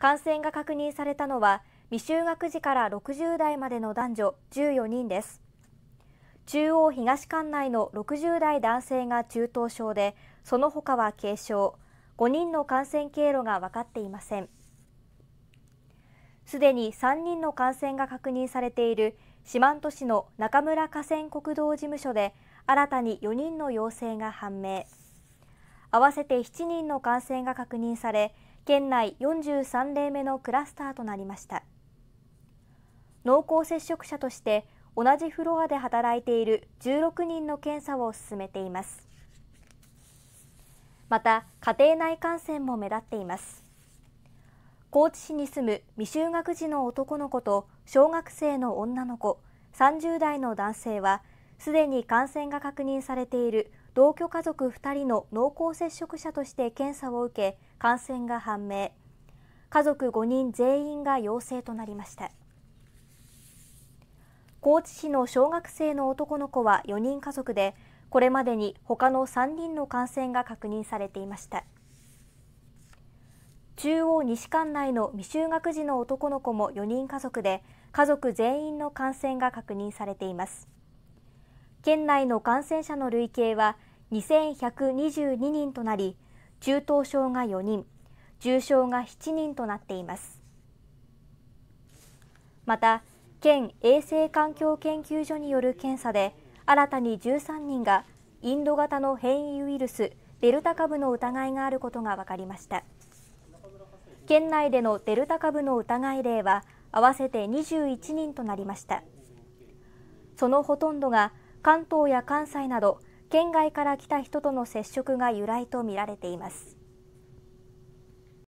感染が確認されたのは未就学児から60代までの男女14人です中央東管内の60代男性が中等症でその他は軽症5人の感染経路が分かっていませんすでに3人の感染が確認されている四万十市の中村河川国道事務所で新たに4人の陽性が判明合わせて7人の感染が確認され県内43例目のクラスターとなりました濃厚接触者として同じフロアで働いている16人の検査を進めていますまた家庭内感染も目立っています高知市に住む未就学児の男の子と小学生の女の子30代の男性はすでに感染が確認されている同居家族2人の濃厚接触者として検査を受け感染が判明家族5人全員が陽性となりました高知市の小学生の男の子は4人家族でこれまでに他の3人の感染が確認されていました中央西館内の未就学児の男の子も4人家族で家族全員の感染が確認されています県内の感染者の累計は2122人となり中等症が4人重症が7人となっていますまた県衛生環境研究所による検査で新たに13人がインド型の変異ウイルスデルタ株の疑いがあることが分かりました県内でのデルタ株の疑い例は合わせて21人となりましたそのほとんどが関東や関西など県外から来た人との接触が由来とみられています